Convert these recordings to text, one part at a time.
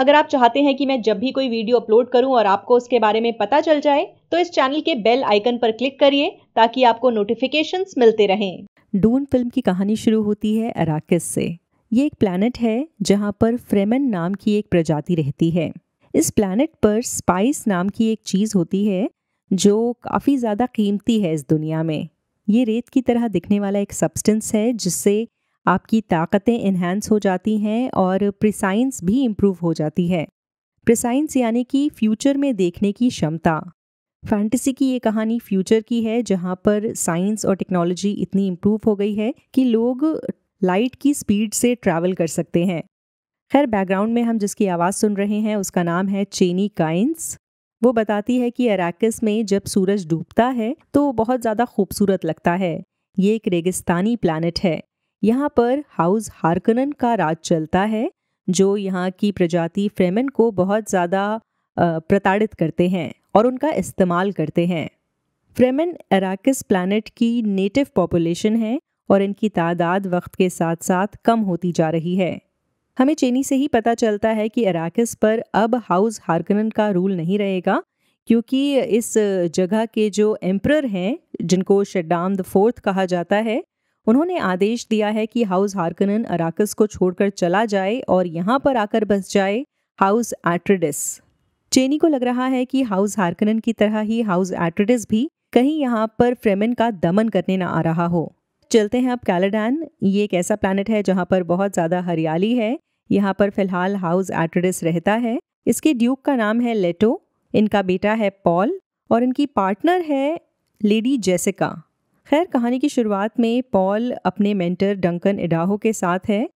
अगर आप चाहते हैं कि मैं जब भी कोई वीडियो अपलोड करूं और आपको उसके बारे में पता चल जाए तो इस चैनल के बेल आइकन पर क्लिक करिए ताकि आपको नोटिफिकेशन मिलते रहें डून फिल्म की कहानी शुरू होती है अराकिस से ये एक प्लानट है जहाँ पर फ्रेमन नाम की एक प्रजाति रहती है इस प्लानट पर स्पाइस नाम की एक चीज़ होती है जो काफ़ी ज़्यादा कीमती है इस दुनिया में ये रेत की तरह दिखने वाला एक सब्सटेंस है जिससे आपकी ताकतें इन्हेंस हो जाती हैं और प्रिसाइंस भी इम्प्रूव हो जाती है प्रिसाइंस यानी कि फ्यूचर में देखने की क्षमता फैंटेसी की ये कहानी फ्यूचर की है जहाँ पर साइंस और टेक्नोलॉजी इतनी इम्प्रूव हो गई है कि लोग लाइट की स्पीड से ट्रैवल कर सकते हैं खैर बैकग्राउंड में हम जिसकी आवाज़ सुन रहे हैं उसका नाम है चेनी काइंस वो बताती है कि अराकस में जब सूरज डूबता है तो बहुत ज़्यादा खूबसूरत लगता है ये एक रेगिस्तानी प्लानट है यहाँ पर हाउस हारकनन का राज चलता है जो यहाँ की प्रजाति फ्रेमन को बहुत ज़्यादा प्रताड़ित करते हैं और उनका इस्तेमाल करते हैं फ्रेमन अराकिस प्लानट की नेटिव पॉपुलेशन है और इनकी तादाद वक्त के साथ साथ कम होती जा रही है हमें चेनी से ही पता चलता है कि अराकिस पर अब हाउस हार्कनन का रूल नहीं रहेगा क्योंकि इस जगह के जो एम्प्रर हैं जिनको शडाम द फोर्थ कहा जाता है उन्होंने आदेश दिया है कि हाउस हार्कन अराकस को छोड़कर चला जाए और यहाँ पर आकर बस जाए हाउस एट्रिडिस चेनी को लग रहा है कि हाउस हार्कनन की तरह ही हाउस एट्रिडिस भी कहीं यहाँ पर फ्रेमिन का दमन करने ना आ रहा हो चलते हैं अब कैलेडान ये एक ऐसा प्लानट है जहाँ पर बहुत ज़्यादा हरियाली है यहाँ पर फिलहाल हाउस एट्रिडिस रहता है इसके ड्यूक का नाम है लेटो इनका बेटा है पॉल और इनकी पार्टनर है लेडी जेसिका खैर कहानी की शुरुआत में पॉल अपने मेंटर डंकन इडाहो के साथ है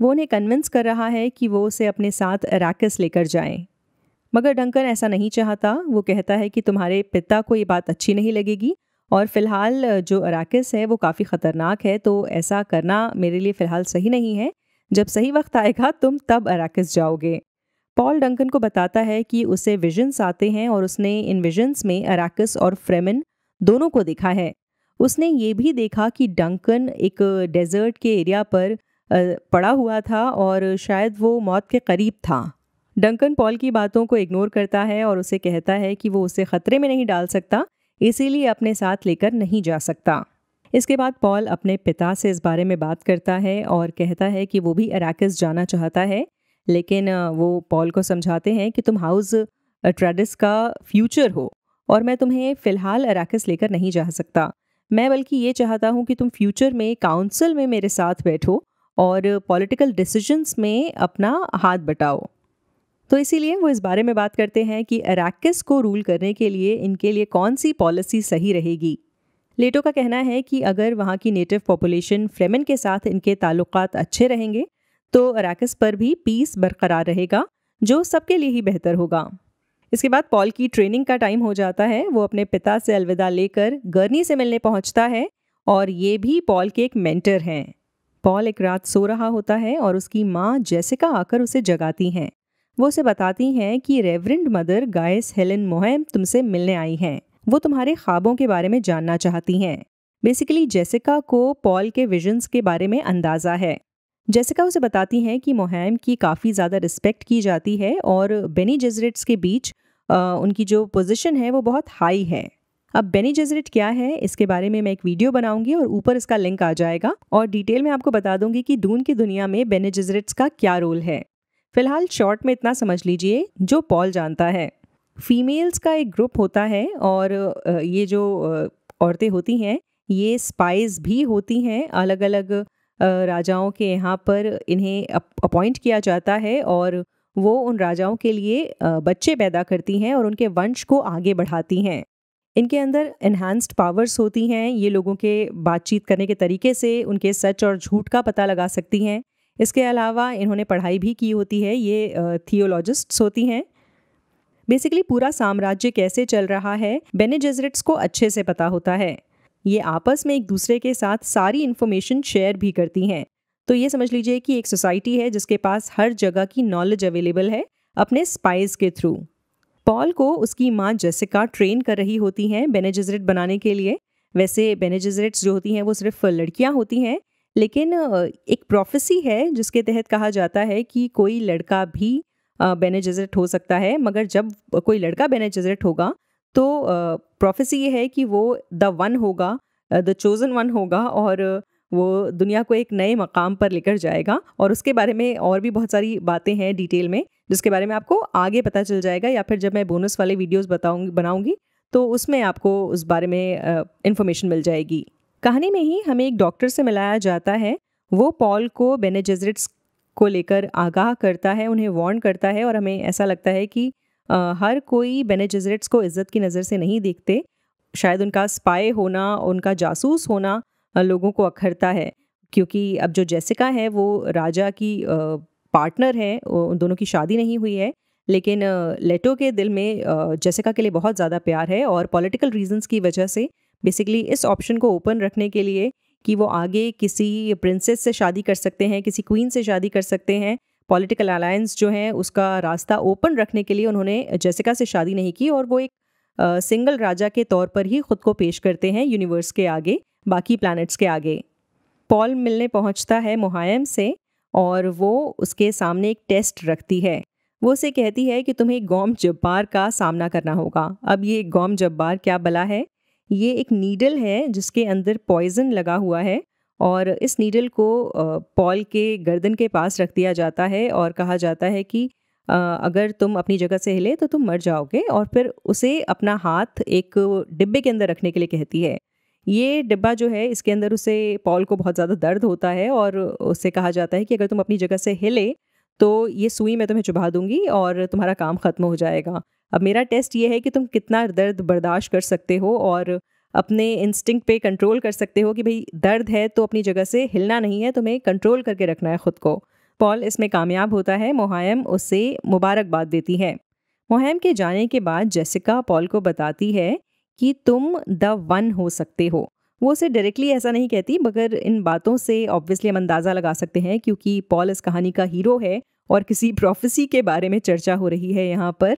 वो उन्हें कन्विंस कर रहा है कि वो उसे अपने साथ अराकस लेकर जाएं। मगर डंकन ऐसा नहीं चाहता वो कहता है कि तुम्हारे पिता को ये बात अच्छी नहीं लगेगी और फ़िलहाल जो अराकस है वो काफ़ी ख़तरनाक है तो ऐसा करना मेरे लिए फ़िलहाल सही नहीं है जब सही वक्त आएगा तुम तब अराकस जाओगे पॉल डंकन को बताता है कि उसे विजन्स आते हैं और उसने इन विजन्स में अराकस और फ्रेमिन दोनों को देखा है उसने ये भी देखा कि डंकन एक डेजर्ट के एरिया पर पड़ा हुआ था और शायद वो मौत के करीब था डंकन पॉल की बातों को इग्नोर करता है और उसे कहता है कि वो उसे खतरे में नहीं डाल सकता इसीलिए अपने साथ लेकर नहीं जा सकता इसके बाद पॉल अपने पिता से इस बारे में बात करता है और कहता है कि वो भी अराकस जाना चाहता है लेकिन वो पॉल को समझाते हैं कि तुम हाउस ट्रेडिस का फ्यूचर हो और मैं तुम्हें फ़िलहाल अराकस लेकर नहीं जा सकता मैं बल्कि ये चाहता हूँ कि तुम फ्यूचर में काउंसिल में मेरे साथ बैठो और पॉलिटिकल डिसीजंस में अपना हाथ बटाओ तो इसीलिए वो इस बारे में बात करते हैं कि अराकिस को रूल करने के लिए इनके लिए कौन सी पॉलिसी सही रहेगी लेटो का कहना है कि अगर वहाँ की नेटिव पॉपुलेशन फ्रेमन के साथ इनके ताल्लुक अच्छे रहेंगे तो अराकस पर भी पीस बरकरार रहेगा जो सबके लिए ही बेहतर होगा इसके बाद पॉल की ट्रेनिंग का टाइम हो जाता है वो अपने पिता से अलविदा लेकर गर्नी से मिलने पहुंचता है और ये भी पॉल के एक मेंटर हैं पॉल एक रात सो रहा होता है और उसकी माँ जेसिका आकर उसे जगाती हैं वो उसे बताती हैं कि reverend mother Gaius Helen Mohiam तुमसे मिलने आई हैं वो तुम्हारे ख्वाबों के बारे में जानना चाहती हैं बेसिकली जेसिका को पॉल के विजन्स के बारे में अंदाज़ा है जैसिका उसे बताती हैं कि मोहैम की काफ़ी ज़्यादा रिस्पेक्ट की जाती है और बेनी जजरेट्स के बीच आ, उनकी जो पोजीशन है वो बहुत हाई है अब बेनी जजरेट क्या है इसके बारे में मैं एक वीडियो बनाऊंगी और ऊपर इसका लिंक आ जाएगा और डिटेल में आपको बता दूंगी कि दून की दुनिया में बेनी जजरेट्स का क्या रोल है फिलहाल शॉर्ट में इतना समझ लीजिए जो पॉल जानता है फीमेल्स का एक ग्रुप होता है और ये जो औरतें होती हैं ये स्पाइस भी होती हैं अलग अलग राजाओं के यहाँ पर इन्हें अपॉइंट किया जाता है और वो उन राजाओं के लिए बच्चे पैदा करती हैं और उनके वंश को आगे बढ़ाती हैं इनके अंदर इन्हांस्ड पावर्स होती हैं ये लोगों के बातचीत करने के तरीके से उनके सच और झूठ का पता लगा सकती हैं इसके अलावा इन्होंने पढ़ाई भी की होती है ये थियोलॉजिस्ट्स होती हैं बेसिकली पूरा साम्राज्य कैसे चल रहा है बेने को अच्छे से पता होता है ये आपस में एक दूसरे के साथ सारी इन्फॉर्मेशन शेयर भी करती हैं तो ये समझ लीजिए कि एक सोसाइटी है जिसके पास हर जगह की नॉलेज अवेलेबल है अपने स्पाइस के थ्रू पॉल को उसकी माँ जेसिका ट्रेन कर रही होती हैं बेनेजरेट बनाने के लिए वैसे बेनेजरेट्स जो होती हैं वो सिर्फ लड़कियाँ होती हैं लेकिन एक प्रोफेसी है जिसके तहत कहा जाता है कि कोई लड़का भी बेनेजरेट हो सकता है मगर जब कोई लड़का बेनेजरेट होगा तो प्रोफेसी ये है कि वो द वन होगा द चोज़न वन होगा और वो दुनिया को एक नए मकाम पर लेकर जाएगा और उसके बारे में और भी बहुत सारी बातें हैं डिटेल में जिसके बारे में आपको आगे पता चल जाएगा या फिर जब मैं बोनस वाले वीडियोस बताऊंगी बनाऊंगी तो उसमें आपको उस बारे में इन्फॉर्मेशन मिल जाएगी कहानी में ही हमें एक डॉक्टर से मिलाया जाता है वो पॉल को बेनेजेजरिट्स को लेकर आगाह करता है उन्हें वार्न करता है और हमें ऐसा लगता है कि हर कोई बेने जजरेट्स को इज़्ज़त की नज़र से नहीं देखते शायद उनका स्पाई होना उनका जासूस होना लोगों को अखरता है क्योंकि अब जो जैसिका है वो राजा की पार्टनर है उन दोनों की शादी नहीं हुई है लेकिन लेटो के दिल में जैसिका के लिए बहुत ज़्यादा प्यार है और पॉलिटिकल रीजंस की वजह से बेसिकली इस ऑप्शन को ओपन रखने के लिए कि वो आगे किसी प्रिंसेस से शादी कर सकते हैं किसी क्वीन से शादी कर सकते हैं पॉलिटिकल अलायंस जो है उसका रास्ता ओपन रखने के लिए उन्होंने जैसिका से शादी नहीं की और वो एक सिंगल राजा के तौर पर ही खुद को पेश करते हैं यूनिवर्स के आगे बाकी प्लैनेट्स के आगे पॉल मिलने पहुंचता है मुहायम से और वो उसके सामने एक टेस्ट रखती है वो उसे कहती है कि तुम्हें गौम जब्बार का सामना करना होगा अब ये गौम जब्बार क्या बला है ये एक नीडल है जिसके अंदर पॉइजन लगा हुआ है और इस नीडल को पॉल के गर्दन के पास रख दिया जाता है और कहा जाता है कि अगर तुम अपनी जगह से हिले तो तुम मर जाओगे और फिर उसे अपना हाथ एक डिब्बे के अंदर रखने के लिए कहती है ये डिब्बा जो है इसके अंदर उसे पॉल को बहुत ज़्यादा दर्द होता है और उससे कहा जाता है कि अगर तुम अपनी जगह से हिले तो ये सुई मैं तुम्हें चुभा दूंगी और तुम्हारा काम ख़त्म हो जाएगा अब मेरा टेस्ट ये है कि तुम कितना दर्द बर्दाश्त कर सकते हो और अपने इंस्टिंक्ट पे कंट्रोल कर सकते हो कि भाई दर्द है तो अपनी जगह से हिलना नहीं है तुम्हें कंट्रोल करके रखना है ख़ुद को पॉल इसमें कामयाब होता है मुहैम उसे मुबारकबाद देती है मुहैम के जाने के बाद जेसिका पॉल को बताती है कि तुम द वन हो सकते हो वो उसे डायरेक्टली ऐसा नहीं कहती मगर इन बातों से ऑब्वियसली हम अंदाज़ा लगा सकते हैं क्योंकि पॉल इस कहानी का हीरो है और किसी प्रोफेसी के बारे में चर्चा हो रही है यहाँ पर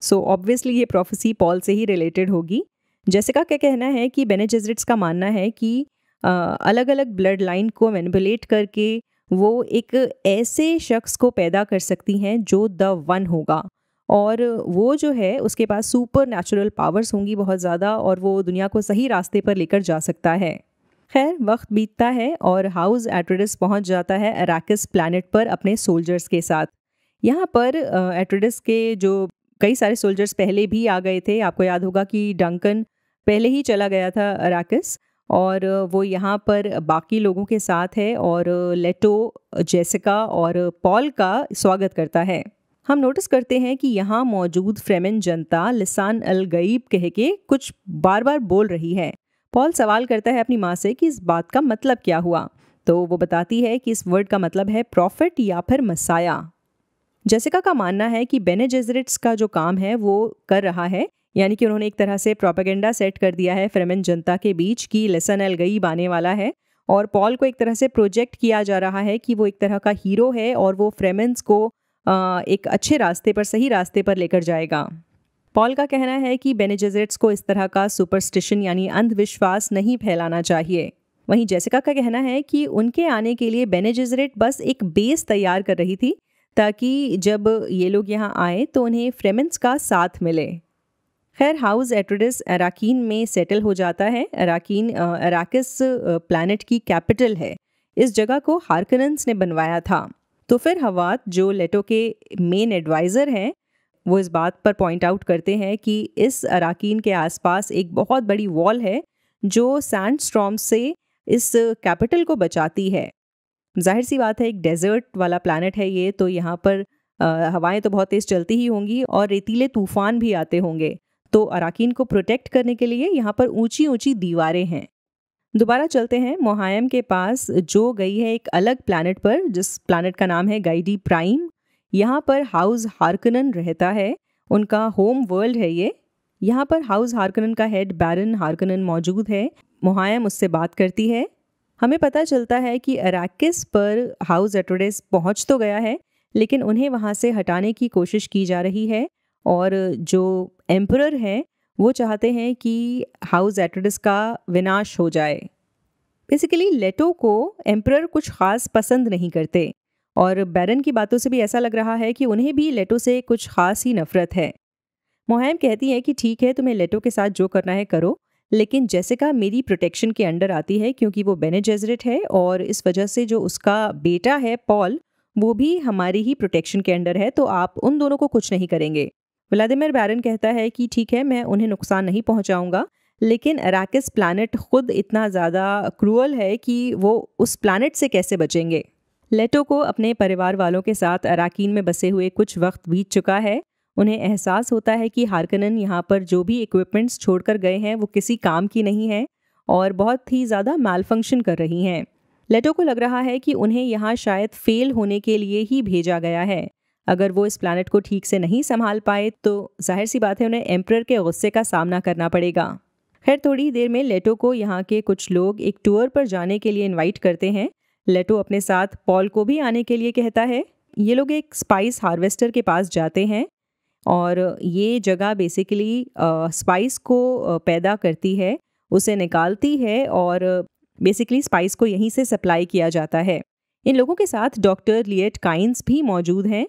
सो so, ऑब्वियसली ये प्रोफेसी पॉल से ही रिलेटेड होगी जैसिका का कहना है कि बेने का मानना है कि अलग अलग ब्लड लाइन को मैनिपुलेट करके वो एक ऐसे शख्स को पैदा कर सकती हैं जो द वन होगा और वो जो है उसके पास सुपर नेचुरल पावर्स होंगी बहुत ज़्यादा और वो दुनिया को सही रास्ते पर लेकर जा सकता है खैर वक्त बीतता है और हाउस एट्रेडिस पहुंच जाता है अराकिस प्लानट पर अपने सोल्जर्स के साथ यहाँ पर एट्रेडिस के जो कई सारे सोल्जर्स पहले भी आ गए थे आपको याद होगा कि डंकन पहले ही चला गया था अराकस और वो यहाँ पर बाकी लोगों के साथ है और लेटो जेसिका और पॉल का स्वागत करता है हम नोटिस करते हैं कि यहाँ मौजूद फ्रेमिन जनता लिसान अल गईब कह के कुछ बार बार बोल रही है पॉल सवाल करता है अपनी माँ से कि इस बात का मतलब क्या हुआ तो वो बताती है कि इस वर्ड का मतलब है प्रॉफिट या फिर मसाया जेसिका का मानना है कि बेने का जो काम है वो कर रहा है यानी कि उन्होंने एक तरह से प्रोपागेंडा सेट कर दिया है फ्रेमेन जनता के बीच कि लेसन एल गईब आने वाला है और पॉल को एक तरह से प्रोजेक्ट किया जा रहा है कि वो एक तरह का हीरो है और वो फ्रेमेंस को एक अच्छे रास्ते पर सही रास्ते पर लेकर जाएगा पॉल का कहना है कि बेनेजेजेट्स को इस तरह का सुपरस्टिशन यानी अंधविश्वास नहीं फैलाना चाहिए वहीं जैसिका का कहना है कि उनके आने के लिए बेनेजेजरेट बस एक बेस तैयार कर रही थी ताकि जब ये लोग यहाँ आए तो उन्हें फ्रेमेंस का साथ मिले खैर हाउस एटोडिस अराकीन में सेटल हो जाता है अराकीन अराकिस प्लानट की कैपिटल है इस जगह को हारकनस ने बनवाया था तो फिर हवात जो लेटो के मेन एडवाइज़र हैं वो इस बात पर पॉइंट आउट करते हैं कि इस अराकीन के आसपास एक बहुत बड़ी वॉल है जो सैंड स्ट्रॉम से इस कैपिटल को बचाती है जाहिर सी बात है एक डेजर्ट वाला प्लानट है ये तो यहाँ पर हवाएं तो बहुत तेज़ चलती ही होंगी और रेतीले तूफ़ान भी आते होंगे तो अराकीन को प्रोटेक्ट करने के लिए यहाँ पर ऊंची ऊंची दीवारें हैं दोबारा चलते हैं मोहायम के पास जो गई है एक अलग प्लानट पर जिस प्लानट का नाम है गाइडी प्राइम यहाँ पर हाउस हार्कनन रहता है उनका होम वर्ल्ड है ये यहाँ पर हाउस हार्कनन का हेड बैरन हार्कनन मौजूद है मोहायम उससे बात करती है हमें पता चलता है कि अराकिस पर हाउस एटोडेस पहुँच तो गया है लेकिन उन्हें वहाँ से हटाने की कोशिश की जा रही है और जो एम्प्रर हैं वो चाहते हैं कि हाउस एट्रडिस का विनाश हो जाए बेसिकली लेटो को एम्प्रर कुछ ख़ास पसंद नहीं करते और बैरन की बातों से भी ऐसा लग रहा है कि उन्हें भी लेटो से कुछ ख़ास ही नफ़रत है मोहैम कहती है कि ठीक है तुम्हें लेटो के साथ जो करना है करो लेकिन जेसिका मेरी प्रोटेक्शन के अंडर आती है क्योंकि वो बेनेजेजरेट है और इस वजह से जो उसका बेटा है पॉल वो भी हमारी ही प्रोटेक्शन के अंडर है तो आप उन दोनों को कुछ नहीं करेंगे व्लादिमिर बैरन कहता है कि ठीक है मैं उन्हें नुकसान नहीं पहुंचाऊंगा लेकिन अराकिस प्लानट खुद इतना ज़्यादा क्रूअल है कि वो उस प्लानट से कैसे बचेंगे लेटो को अपने परिवार वालों के साथ अराकीन में बसे हुए कुछ वक्त बीत चुका है उन्हें एहसास होता है कि हारकनन यहाँ पर जो भी इक्विपमेंट्स छोड़कर गए हैं वो किसी काम की नहीं है और बहुत ही ज़्यादा माल फंक्शन कर रही हैं लेटो को लग रहा है कि उन्हें यहाँ शायद फेल होने के लिए ही भेजा गया है अगर वो इस प्लानट को ठीक से नहीं संभाल पाए तो जाहिर सी बात है उन्हें एम्प्रर के गुस्से का सामना करना पड़ेगा खैर थोड़ी देर में लेटो को यहाँ के कुछ लोग एक टूर पर जाने के लिए इनवाइट करते हैं लेटो अपने साथ पॉल को भी आने के लिए कहता है ये लोग एक स्पाइस हार्वेस्टर के पास जाते हैं और ये जगह बेसिकली स्पाइस को पैदा करती है उसे निकालती है और बेसिकली स्पाइस को यहीं से सप्लाई किया जाता है इन लोगों के साथ डॉक्टर लिएट काइंस भी मौजूद हैं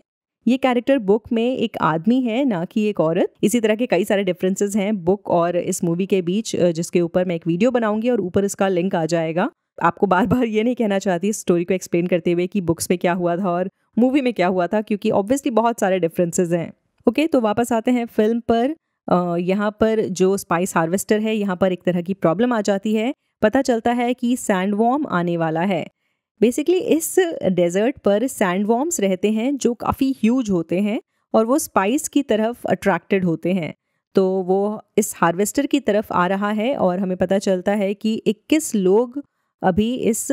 ये कैरेक्टर बुक में एक आदमी है ना कि एक औरत इसी तरह के कई सारे डिफरेंसेस हैं बुक और इस मूवी के बीच जिसके ऊपर मैं एक वीडियो बनाऊंगी और ऊपर इसका लिंक आ जाएगा आपको बार बार ये नहीं कहना चाहती स्टोरी को एक्सप्लेन करते हुए कि बुक्स में क्या हुआ था और मूवी में क्या हुआ था क्योंकि ऑब्वियसली बहुत सारे डिफरेंसेज हैं ओके तो वापस आते हैं फिल्म पर यहाँ पर जो स्पाइस हार्वेस्टर है यहाँ पर एक तरह की प्रॉब्लम आ जाती है पता चलता है कि सैंडवॉर्म आने वाला है बेसिकली इस डेजर्ट पर सैंड वॉम्स रहते हैं जो काफ़ी ह्यूज होते हैं और वो स्पाइस की तरफ अट्रैक्टेड होते हैं तो वो इस हार्वेस्टर की तरफ आ रहा है और हमें पता चलता है कि 21 लोग अभी इस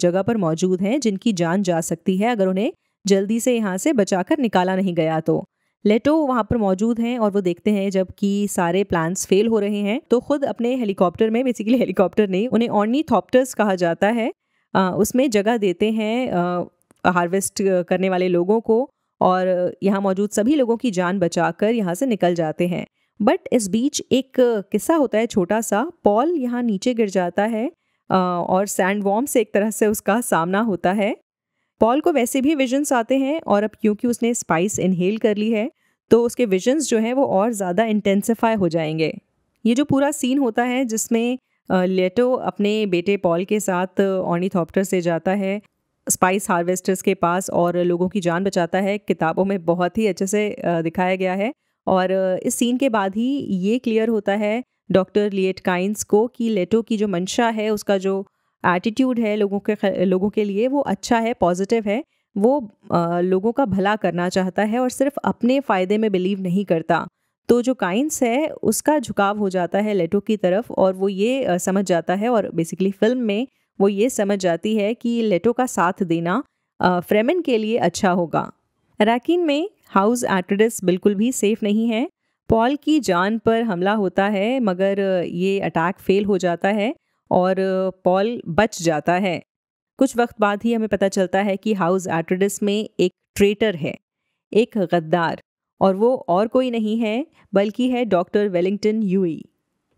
जगह पर मौजूद हैं जिनकी जान जा सकती है अगर उन्हें जल्दी से यहाँ से बचाकर निकाला नहीं गया तो लेटो वहाँ पर मौजूद हैं और वो देखते हैं जबकि सारे प्लान्स फेल हो रहे हैं तो खुद अपने हेलीकॉप्टर में बेसिकली हेलीकॉप्टर नहीं उन्हें ऑर्नी थॉप्टर्स कहा जाता है उसमें जगह देते हैं हार्वेस्ट करने वाले लोगों को और यहाँ मौजूद सभी लोगों की जान बचाकर यहाँ से निकल जाते हैं बट इस बीच एक किस्सा होता है छोटा सा पॉल यहाँ नीचे गिर जाता है और सैंड वॉम से एक तरह से उसका सामना होता है पॉल को वैसे भी विजन्स आते हैं और अब क्योंकि उसने स्पाइस इनहेल कर ली है तो उसके विजन्स जो हैं वो और ज़्यादा इंटेंसिफाई हो जाएंगे ये जो पूरा सीन होता है जिसमें लेटो अपने बेटे पॉल के साथ ऑर्निथॉप्टर से जाता है स्पाइस हार्वेस्टर्स के पास और लोगों की जान बचाता है किताबों में बहुत ही अच्छे से दिखाया गया है और इस सीन के बाद ही ये क्लियर होता है डॉक्टर लिएट काइंस को कि लेटो की जो मंशा है उसका जो एटीट्यूड है लोगों के लोगों के लिए वो अच्छा है पॉजिटिव है वो आ, लोगों का भला करना चाहता है और सिर्फ अपने फ़ायदे में बिलीव नहीं करता तो जो काइंस है उसका झुकाव हो जाता है लेटो की तरफ और वो ये समझ जाता है और बेसिकली फिल्म में वो ये समझ जाती है कि लेटो का साथ देना फ्रेमिन के लिए अच्छा होगा रैकिन में हाउस एट्रेडिस बिल्कुल भी सेफ नहीं है पॉल की जान पर हमला होता है मगर ये अटैक फेल हो जाता है और पॉल बच जाता है कुछ वक्त बाद ही हमें पता चलता है कि हाउस एट्रेडिस में एक ट्रेटर है एक गद्दार और वो और कोई नहीं है बल्कि है डॉक्टर वेलिंगटन यूई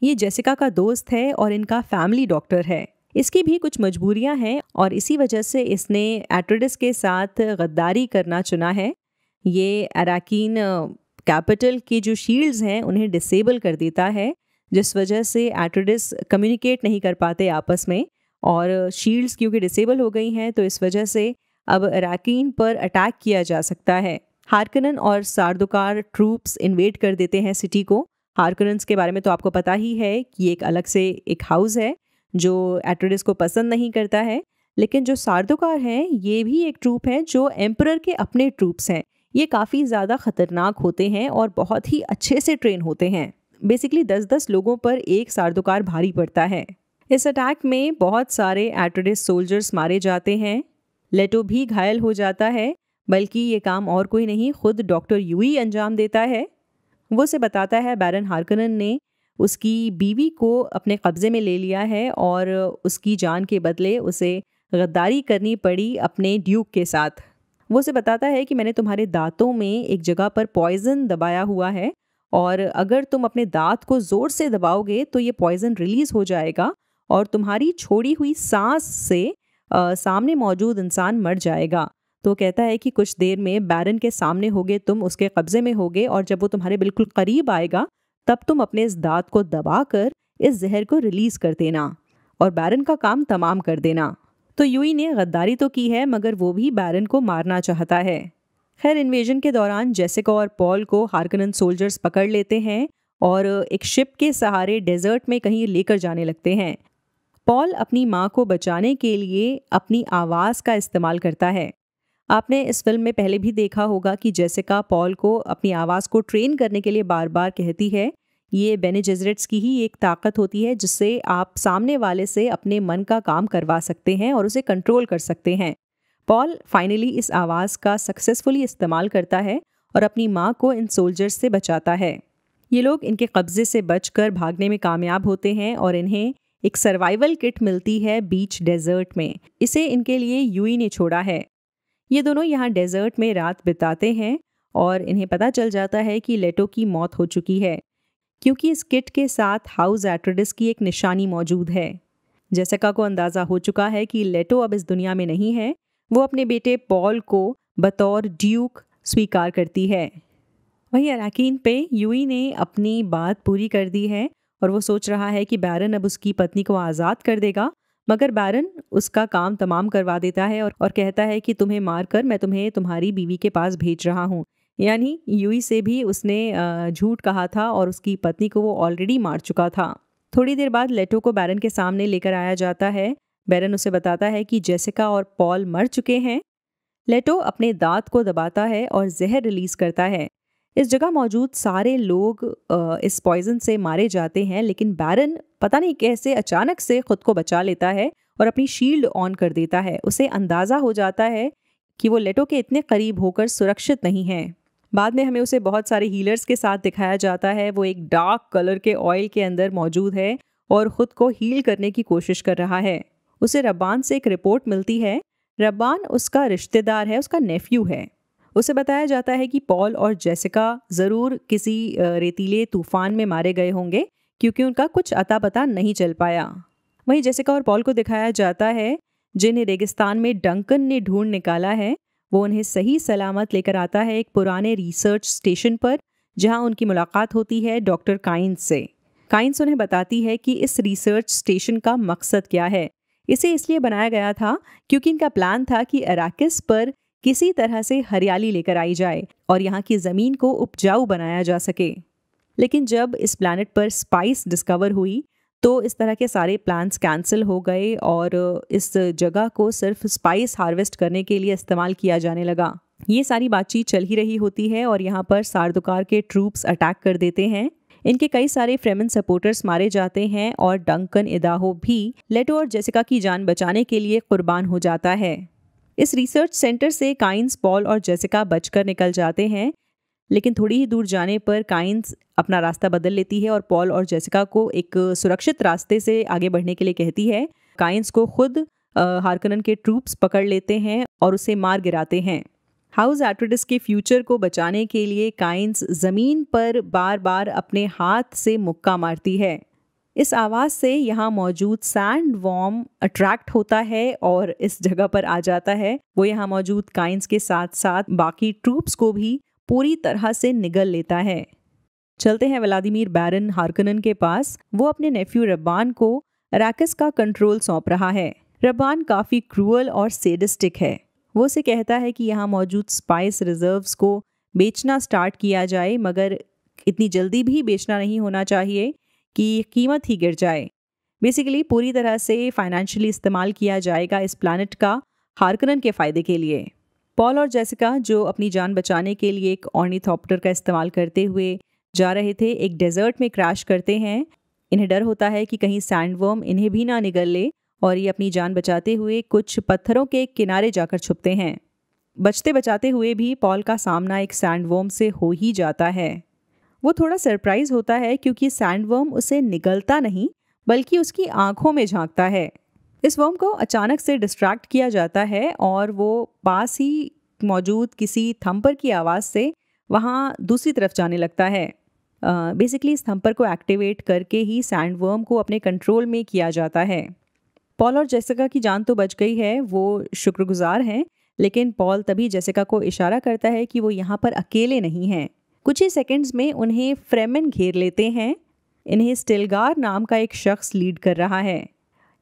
ये जेसिका का दोस्त है और इनका फैमिली डॉक्टर है इसकी भी कुछ मजबूरियां हैं और इसी वजह से इसने एट्रोडिस के साथ गद्दारी करना चुना है ये अराकीन कैपिटल की जो शील्ड्स हैं उन्हें डिसेबल कर देता है जिस वजह से एट्रडिस कम्युनिकेट नहीं कर पाते आपस में और शील्ड्स क्योंकि डिसेबल हो गई हैं तो इस वजह से अब अराकीन पर अटैक किया जा सकता है हारकनन और सार्दुकार ट्रूप्स इन्वेट कर देते हैं सिटी को हारकनन्स के बारे में तो आपको पता ही है कि एक अलग से एक हाउस है जो एट्रेडिस को पसंद नहीं करता है लेकिन जो सार्दुकार हैं ये भी एक ट्रूप है जो एम्पर के अपने ट्रूप्स हैं ये काफ़ी ज़्यादा ख़तरनाक होते हैं और बहुत ही अच्छे से ट्रेन होते हैं बेसिकली दस दस लोगों पर एक सार्दुकार भारी पड़ता है इस अटैक में बहुत सारे एट्रेडिस सोल्जर्स मारे जाते हैं लेटो भी घायल हो जाता है बल्कि ये काम और कोई नहीं खुद डॉक्टर यूई अंजाम देता है वो उसे बताता है बैरन हार्कनन ने उसकी बीवी को अपने कब्ज़े में ले लिया है और उसकी जान के बदले उसे गद्दारी करनी पड़ी अपने ड्यूक के साथ वो उसे बताता है कि मैंने तुम्हारे दांतों में एक जगह पर पॉइज़न दबाया हुआ है और अगर तुम अपने दांत को ज़ोर से दबाओगे तो ये पॉइज़न रिलीज़ हो जाएगा और तुम्हारी छोड़ी हुई सांस से आ, सामने मौजूद इंसान मर जाएगा तो कहता है कि कुछ देर में बैरन के सामने होगे तुम उसके कब्ज़े में होगे और जब वो तुम्हारे बिल्कुल करीब आएगा तब तुम अपने इस दांत को दबा कर इस जहर को रिलीज़ कर देना और बैरन का काम तमाम कर देना तो यूई ने गद्दारी तो की है मगर वो भी बैरन को मारना चाहता है खैर इन्वेजन के दौरान जेसिको और पॉल को हार्कनन सोल्जर्स पकड़ लेते हैं और एक शिप के सहारे डेजर्ट में कहीं लेकर जाने लगते हैं पॉल अपनी माँ को बचाने के लिए अपनी आवाज़ का इस्तेमाल करता है आपने इस फिल्म में पहले भी देखा होगा कि जेसिका पॉल को अपनी आवाज़ को ट्रेन करने के लिए बार बार कहती है ये बेने जेजरेट्स की ही एक ताकत होती है जिससे आप सामने वाले से अपने मन का काम करवा सकते हैं और उसे कंट्रोल कर सकते हैं पॉल फाइनली इस आवाज़ का सक्सेसफुली इस्तेमाल करता है और अपनी माँ को इन सोल्जर्स से बचाता है ये लोग इनके कब्ज़े से बचकर भागने में कामयाब होते हैं और इन्हें एक सर्वाइवल किट मिलती है बीच डेजर्ट में इसे इनके लिए यूई ने छोड़ा है ये दोनों यहाँ डेजर्ट में रात बिताते हैं और इन्हें पता चल जाता है कि लेटो की मौत हो चुकी है क्योंकि इस किट के साथ हाउस एट्रेडिस की एक निशानी मौजूद है जैसका को अंदाज़ा हो चुका है कि लेटो अब इस दुनिया में नहीं है वो अपने बेटे पॉल को बतौर ड्यूक स्वीकार करती है वहीं अराकीन पे यूई ने अपनी बात पूरी कर दी है और वो सोच रहा है कि बैरन अब उसकी पत्नी को आज़ाद कर देगा मगर बैरन उसका काम तमाम करवा देता है और, और कहता है कि तुम्हें मारकर मैं तुम्हें तुम्हारी बीवी के पास भेज रहा हूँ यानी यूई से भी उसने झूठ कहा था और उसकी पत्नी को वो ऑलरेडी मार चुका था थोड़ी देर बाद लेटो को बैरन के सामने लेकर आया जाता है बैरन उसे बताता है कि जेसिका और पॉल मर चुके हैं लेटो अपने दांत को दबाता है और जहर रिलीज करता है इस जगह मौजूद सारे लोग इस पॉइजन से मारे जाते हैं लेकिन बैरन पता नहीं कैसे अचानक से खुद को बचा लेता है और अपनी शील्ड ऑन कर देता है उसे अंदाज़ा हो जाता है कि वो लेटो के इतने करीब होकर सुरक्षित नहीं है बाद में हमें उसे बहुत सारे हीलर्स के साथ दिखाया जाता है वो एक डार्क कलर के ऑयल के अंदर मौजूद है और ख़ुद को हील करने की कोशिश कर रहा है उसे रब्बान से एक रिपोर्ट मिलती है रब्बान उसका रिश्तेदार है उसका नेफ्यू है उसे बताया जाता है कि पॉल और जेसिका ज़रूर किसी रेतीले तूफान में मारे गए होंगे क्योंकि उनका कुछ अता पता नहीं चल पाया वहीं जेसिका और पॉल को दिखाया जाता है जिन्हें रेगिस्तान में डंकन ने ढूंढ निकाला है वो उन्हें सही सलामत लेकर आता है एक पुराने रिसर्च स्टेशन पर जहां उनकी मुलाकात होती है डॉक्टर काइंस से काइंस उन्हें बताती है कि इस रिसर्च स्टेशन का मकसद क्या है इसे इसलिए बनाया गया था क्योंकि इनका प्लान था कि अराकिस पर किसी तरह से हरियाली लेकर आई जाए और यहाँ की ज़मीन को उपजाऊ बनाया जा सके लेकिन जब इस प्लानट पर स्पाइस डिस्कवर हुई तो इस तरह के सारे प्लान्स कैंसिल हो गए और इस जगह को सिर्फ स्पाइस हार्वेस्ट करने के लिए इस्तेमाल किया जाने लगा ये सारी बातचीत चल ही रही होती है और यहाँ पर सारदुकार के ट्रूप्स अटैक कर देते हैं इनके कई सारे फ्रेमन सपोर्टर्स मारे जाते हैं और डंकन इदाहो भी लेटो और जेसिका की जान बचाने के लिए कुर्बान हो जाता है इस रिसर्च सेंटर से काइंस पॉल और जेसिका बचकर निकल जाते हैं लेकिन थोड़ी ही दूर जाने पर काइंस अपना रास्ता बदल लेती है और पॉल और जेसिका को एक सुरक्षित रास्ते से आगे बढ़ने के लिए कहती है काइंस को खुद हारकनन के ट्रूप्स पकड़ लेते हैं और उसे मार गिराते हैं हाउस एट्रेडिस के फ्यूचर को बचाने के लिए काइंस ज़मीन पर बार बार अपने हाथ से मुक्का मारती है इस आवाज़ से यहाँ मौजूद सैंड वॉम अट्रैक्ट होता है और इस जगह पर आ जाता है वो यहाँ मौजूद काइंस के साथ साथ बाकी ट्रूप्स को भी पूरी तरह से निगल लेता है चलते हैं व्लादिमीर बैरन हार्कनन के पास वो अपने नेफ्यू रब्बान को रैकस का कंट्रोल सौंप रहा है रब्बान काफ़ी क्रूअल और सेडिस्टिक है वो उसे कहता है कि यहाँ मौजूद स्पाइस रिजर्व्स को बेचना स्टार्ट किया जाए मगर इतनी जल्दी भी बेचना नहीं होना चाहिए कि कीमत ही गिर जाए बेसिकली पूरी तरह से फाइनेंशियली इस्तेमाल किया जाएगा इस प्लानट का हार्कनन के फ़ायदे के लिए पॉल और जैसिका जो अपनी जान बचाने के लिए एक ऑर्निथॉप्टर का इस्तेमाल करते हुए जा रहे थे एक डेजर्ट में क्रैश करते हैं इन्हें डर होता है कि कहीं सैंडवर्म इन्हें भी ना निगल ले और ये अपनी जान बचाते हुए कुछ पत्थरों के किनारे जाकर छुपते हैं बचते बचाते हुए भी पॉल का सामना एक सैंडवर्म से हो ही जाता है वो थोड़ा सरप्राइज होता है क्योंकि सैंडवर्म उसे निगलता नहीं बल्कि उसकी आंखों में झांकता है इस वर्म को अचानक से डिस्ट्रैक्ट किया जाता है और वो पास ही मौजूद किसी थम्पर की आवाज़ से वहाँ दूसरी तरफ जाने लगता है बेसिकली uh, इस थम्पर को एक्टिवेट करके ही सैंड वर्म को अपने कंट्रोल में किया जाता है पॉल और जैसिका की जान तो बच गई है वो शुक्रगुजार हैं लेकिन पॉल तभी जैसिका को इशारा करता है कि वो यहाँ पर अकेले नहीं हैं कुछ ही सेकंड्स में उन्हें फ्रेमन घेर लेते हैं इन्हें स्टिलगार नाम का एक शख्स लीड कर रहा है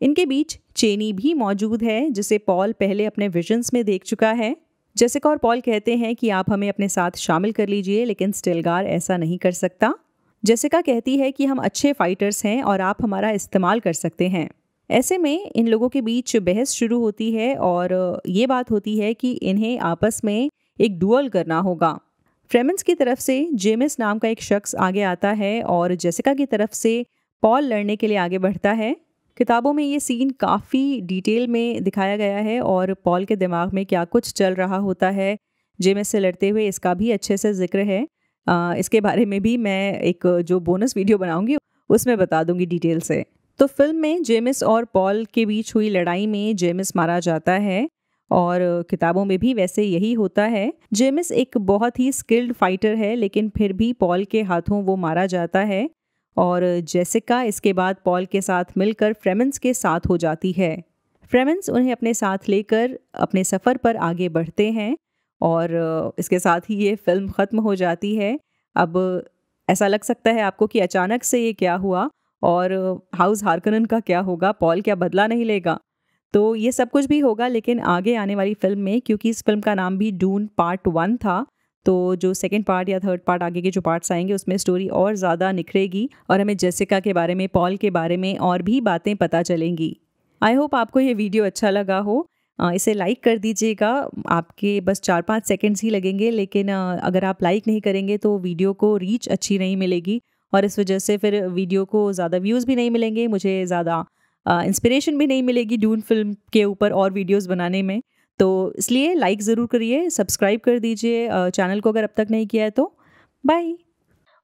इनके बीच चेनी भी मौजूद है जिसे पॉल पहले अपने विजन्स में देख चुका है जेसिका और पॉल कहते हैं कि आप हमें अपने साथ शामिल कर लीजिए लेकिन स्टिलगार ऐसा नहीं कर सकता जेसिका कहती है कि हम अच्छे फाइटर्स हैं और आप हमारा इस्तेमाल कर सकते हैं ऐसे में इन लोगों के बीच बहस शुरू होती है और ये बात होती है कि इन्हें आपस में एक डुअल करना होगा फ्रेमेंस की तरफ से जेमिस नाम का एक शख्स आगे आता है और जेसिका की तरफ से पॉल लड़ने के लिए आगे बढ़ता है किताबों में ये सीन काफ़ी डिटेल में दिखाया गया है और पॉल के दिमाग में क्या कुछ चल रहा होता है जेमेस से लड़ते हुए इसका भी अच्छे से जिक्र है आ, इसके बारे में भी मैं एक जो बोनस वीडियो बनाऊंगी उसमें बता दूंगी डिटेल से तो फिल्म में जेमिस और पॉल के बीच हुई लड़ाई में जेमिस मारा जाता है और किताबों में भी वैसे यही होता है जेमिस एक बहुत ही स्किल्ड फाइटर है लेकिन फिर भी पॉल के हाथों वो मारा जाता है और जेसिका इसके बाद पॉल के साथ मिलकर फ्रेमेंस के साथ हो जाती है फ्रेमेंस उन्हें अपने साथ लेकर अपने सफ़र पर आगे बढ़ते हैं और इसके साथ ही ये फिल्म ख़त्म हो जाती है अब ऐसा लग सकता है आपको कि अचानक से ये क्या हुआ और हाउस हार्कनन का क्या होगा पॉल क्या बदला नहीं लेगा तो ये सब कुछ भी होगा लेकिन आगे आने वाली फिल्म में क्योंकि इस फिल्म का नाम भी डून पार्ट वन था तो जो सेकेंड पार्ट या थर्ड पार्ट आगे के जो पार्ट्स आएंगे उसमें स्टोरी और ज़्यादा निखरेगी और हमें जेसिका के बारे में पॉल के बारे में और भी बातें पता चलेंगी आई होप आपको ये वीडियो अच्छा लगा हो इसे लाइक कर दीजिएगा आपके बस चार पाँच सेकेंड्स ही लगेंगे लेकिन अगर आप लाइक नहीं करेंगे तो वीडियो को रीच अच्छी नहीं मिलेगी और इस वजह से फिर वीडियो को ज़्यादा व्यूज़ भी नहीं मिलेंगे मुझे ज़्यादा इंस्पिरेशन भी नहीं मिलेगी डून फिल्म के ऊपर और वीडियोज़ बनाने में तो इसलिए लाइक ज़रूर करिए सब्सक्राइब कर दीजिए चैनल को अगर अब तक नहीं किया है तो बाय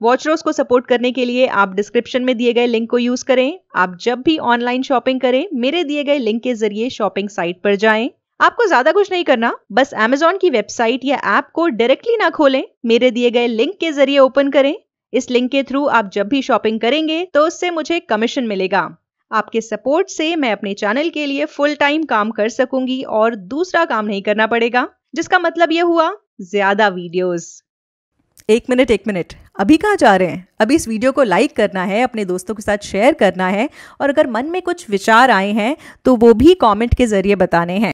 वॉच रोज को सपोर्ट करने के लिए आप डिस्क्रिप्शन में दिए गए लिंक को यूज करें आप जब भी ऑनलाइन शॉपिंग करें मेरे दिए गए लिंक के जरिए शॉपिंग साइट पर जाएं। आपको ज्यादा कुछ नहीं करना बस अमेजोन की वेबसाइट या ऐप को डायरेक्टली ना खोलें मेरे दिए गए लिंक के जरिए ओपन करें इस लिंक के थ्रू आप जब भी शॉपिंग करेंगे तो उससे मुझे कमीशन मिलेगा आपके सपोर्ट से मैं अपने चैनल के लिए फुल टाइम काम कर सकूंगी और दूसरा काम नहीं करना पड़ेगा जिसका मतलब यह हुआ ज्यादा वीडियोस एक मिनट एक मिनट अभी कहाँ जा रहे हैं अभी इस वीडियो को लाइक करना है अपने दोस्तों के साथ शेयर करना है और अगर मन में कुछ विचार आए हैं तो वो भी कमेंट के ज़रिए बताने हैं